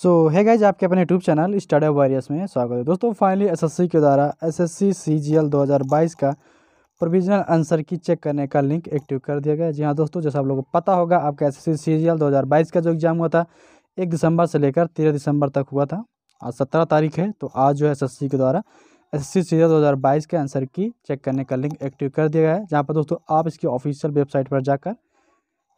सो है गाइज आपके अपने यूट्यूब चैनल स्टडी वारियर्स में स्वागत है दोस्तों फाइनली एसएससी के द्वारा एसएससी सीजीएल 2022 का प्रोविजनल आंसर की चेक करने का लिंक एक्टिव कर दिया गया जी हाँ दोस्तों जैसा आप लोगों को पता होगा आपका एसएससी सीजीएल 2022 का जो एग्ज़ाम हुआ था एक दिसंबर से लेकर तेरह दिसंबर तक हुआ था आज सत्रह तारीख है तो आज जो है एस के द्वारा एस एस सी के आंसर की चेक करने का लिंक एक्टिव कर दिया गया है जहाँ पर दोस्तों आप इसकी ऑफिशियल वेबसाइट पर जाकर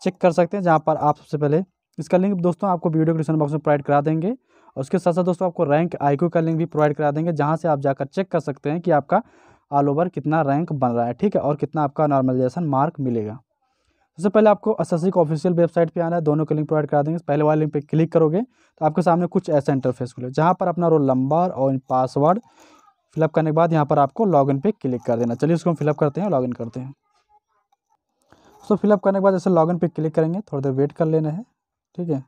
चेक कर सकते हैं जहाँ पर आप सबसे पहले इसका लिंक दोस्तों आपको वीडियो डिस्क्रिप्शन बॉक्स में प्रोवाइड करा देंगे और उसके साथ साथ दोस्तों आपको रैंक आईक्यू का लिंक भी प्रोवाइड करा देंगे जहाँ से आप जाकर चेक कर सकते हैं कि आपका ऑल ओवर कितना रैंक बन रहा है ठीक है और कितना आपका नॉर्मलाइजेशन मार्क मिलेगा सबसे पहले आपको एस एस ऑफिशियल वेबसाइट पे आना है दोनों के लिंक प्रोवाइड करा देंगे पहले वाले लिंक पे क्लिक करोगे तो आपके सामने कुछ ऐसा इंटरफेस खुले जहाँ पर अपना रोल नंबर और पासवर्ड फिलअप करने के बाद यहाँ पर आपको लॉगिन पे क्लिक कर देना चलिए उसको हम फिलअप करते हैं लॉगिन करते हैं सो तो फिलअप करने के बाद जैसे लॉगिन पे क्लिक करेंगे थोड़ी देर वेट कर लेना है ठीक है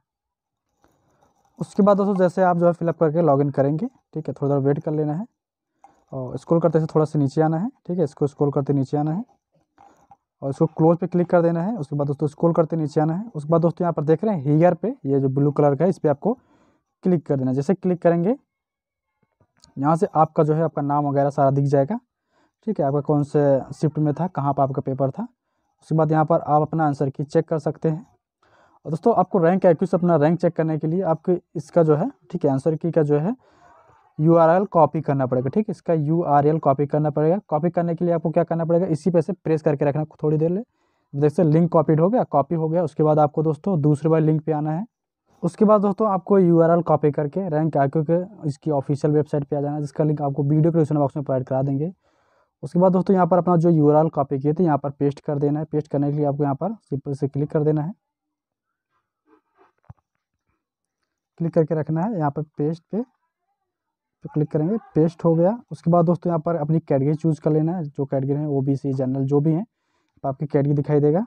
उसके बाद दोस्तों जैसे आप जो है फिलअप करके लॉगिन करेंगे ठीक है थोड़ा देर वेट कर लेना है और स्क्रॉल करते से थोड़ा सा नीचे आना है ठीक है इसको स्क्रॉल करते नीचे आना है और इसको क्लोज पे क्लिक कर देना है उसके बाद दोस्तों स्क्रॉल करते नीचे आना है उसके बाद दोस्तों यहाँ पर देख रहे हैं हीयर पे ये जो ब्लू कलर का है इस पर आपको क्लिक कर देना है जैसे क्लिक करेंगे यहाँ से आपका जो है आपका नाम वगैरह सारा दिख जाएगा ठीक है आपका कौन से शिफ्ट में था कहाँ पर आपका पेपर था उसके बाद यहाँ पर आप अपना आंसर की चेक कर सकते हैं और दोस्तों आपको रैंक से अपना रैंक चेक करने के लिए आपके इसका जो है ठीक है आंसर की का जो है यू कॉपी करना पड़ेगा ठीक इसका यू कॉपी करना पड़ेगा कॉपी करने के लिए आपको क्या करना पड़ेगा इसी पे से प्रेस करके रखना थोड़ी देर ले जैसे लिंक कॉपीड हो गया कॉपी हो गया उसके बाद आपको दोस्तों दूसरे बार लिंक पे आना है उसके बाद दोस्तों आपको यू कॉपी करके रैंक आई के इसकी ऑफिशियल वेबसाइट पे आ जाना है जिसका लिंक आपको वीडियो के डिस्क्रिप्शन बॉक्स में प्रोवाइड करा देंगे उसके बाद दोस्तों यहाँ पर अपना जो यू कॉपी किए थे यहाँ पर पेस्ट कर देना है पेस्ट करने के लिए आपको यहाँ पर सिंपल से क्लिक कर देना है क्लिक करके रखना है यहाँ पर पेस्ट पे तो क्लिक करेंगे पेस्ट हो गया उसके बाद दोस्तों यहाँ पर अपनी कैटगरी चूज़ कर लेना है जो कैटगरी है ओ बी सी जनरल जो भी हैं तो आपकी कैटगरी दिखाई देगा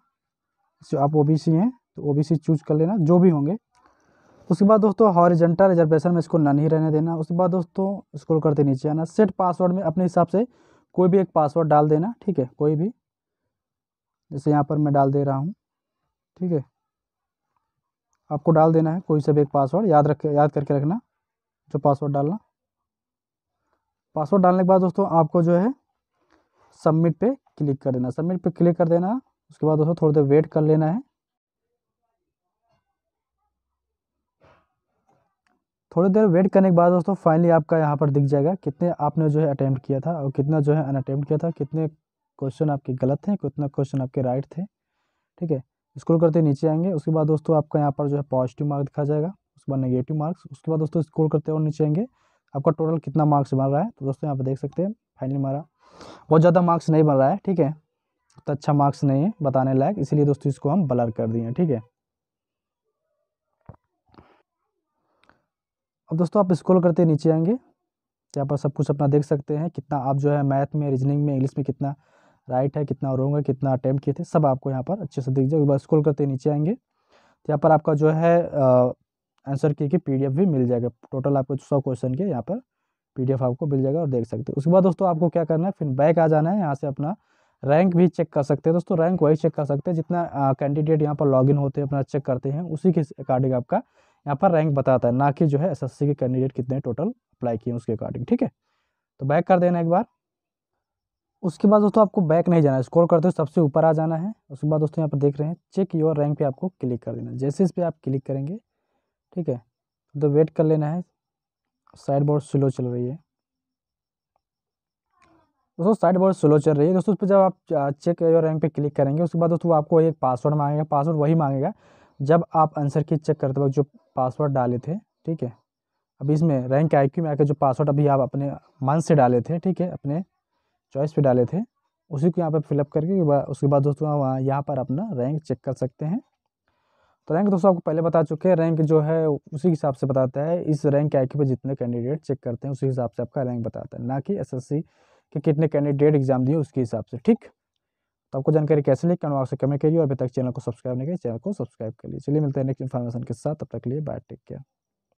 जो आप ओ बी सी हैं तो ओ बी सी चूज़ कर लेना जो भी होंगे उसके बाद दोस्तों हॉरिजेंटल रिजर्वेशन में इसको नन ही रहने देना उसके बाद दोस्तों स्क्रॉल करते नीचे आना सेट पासवर्ड में अपने हिसाब से कोई भी एक पासवर्ड डाल देना ठीक है कोई भी जैसे यहाँ पर मैं डाल दे रहा हूँ ठीक है आपको डाल देना है कोई सा भी एक पासवर्ड याद रख याद करके रखना जो पासवर्ड डालना पासवर्ड डालने के बाद दोस्तों आपको जो है सबमिट पे क्लिक कर देना सबमिट पे क्लिक कर देना उसके बाद दोस्तों थोड़ी देर वेट कर लेना है थोड़ी देर वेट करने के बाद दोस्तों फाइनली आपका यहाँ पर दिख जाएगा कितने आपने जो है अटैम्प्ट किया था और कितना जो है अनअटैम्प्ट किया था कितने क्वेश्चन आपके गलत थे कितना क्वेश्चन आपके राइट थे ठीक है स्क्रोल करते नीचे आएंगे उसके बाद दोस्तों आपका यहाँ पर जो है पॉजिटिव मार्क दिखा जाएगा उसके बाद नेगेटिव मार्क्स उसके बाद दोस्तों स्क्रोल करते और नीचे आएंगे आपका टोटल कितना मार्क्स बन रहा है तो दोस्तों यहाँ पर देख सकते हैं फाइनली मारा बहुत ज़्यादा मार्क्स नहीं बन रहा है ठीक है तो अच्छा मार्क्स नहीं है बताने लायक इसीलिए दोस्तों इसको हम ब्लर कर दिए ठीक है अब दोस्तों आप स्क्रोल करते नीचे आएंगे यहाँ पर सब कुछ अपना देख सकते हैं कितना आप जो है मैथ में रीजनिंग में इंग्लिश में कितना राइट है कितना रोंग है कितना अटैम्प्ट किए थे सब आपको यहाँ पर अच्छे से दिख जाएगा स्कूल करते नीचे आएंगे तो यहाँ पर आपका जो है आंसर की पी डी भी मिल जाएगा टोटल आपको सौ क्वेश्चन के यहाँ पर पी आपको मिल जाएगा और देख सकते हैं उसके बाद दोस्तों आपको क्या करना है फिर बैक आ जाना है यहाँ से अपना रैंक भी चेक कर सकते हैं दोस्तों रैंक वही चेक कर सकते हैं जितना कैंडिडेट यहाँ पर लॉगिन होते हैं अपना चेक करते हैं उसी के अकॉर्डिंग आपका यहाँ पर रैंक बताता है ना कि जो है एसएससी के कैंडिडेट कितने टोटल अप्लाई किए उसके अकॉर्डिंग ठीक है तो बैक कर देना एक बार उसके बाद दोस्तों आपको बैक नहीं जाना है स्क्रॉल करते हो सबसे ऊपर आ जाना है उसके बाद दोस्तों यहाँ पर देख रहे हैं चेक योर रैंक पे आपको क्लिक कर देना जैसे इस पर आप क्लिक करेंगे ठीक है तो वेट कर लेना है साइड बोर्ड स्लो चल रही है दोस्तों साइड बोर्ड स्लो चल रही है दोस्तों उस पर जब आप चेक योर रैंक पर क्लिक करेंगे उसके बाद दोस्तों आपको एक पासवर्ड मांगेगा पासवर्ड वही मांगेगा जब आप आंसर की चेक करते वक्त जो पासवर्ड डाले थे ठीक है अभी इसमें रैंक आई में आकर जो पासवर्ड अभी आप अपने मन से डाले थे ठीक है अपने चॉइस पे डाले थे उसी को यहाँ पर फिलअप करके उसके बाद दोस्तों वहाँ यहाँ पर अपना रैंक चेक कर सकते हैं तो रैंक दोस्तों आपको पहले बता चुके हैं रैंक जो है उसी हिसाब से बताता है इस रैंक आई पे जितने कैंडिडेट चेक करते हैं उसी हिसाब से आपका रैंक बताता है ना कि एसएससी के कितने कैंडिडेट एग्जाम दिए उसके हिसाब से ठीक तो आपको जानकारी कैसे ली कमेंट बॉक्स से कमेंट करिए और अभी तक चैनल को सब्सक्राइब नहीं किया चैनल को सब्सक्राइब कर लिए चलिए मिलते हैं नेक्स्ट इन्फॉर्मेशन के साथ तब तक लिए बाय टेक केयर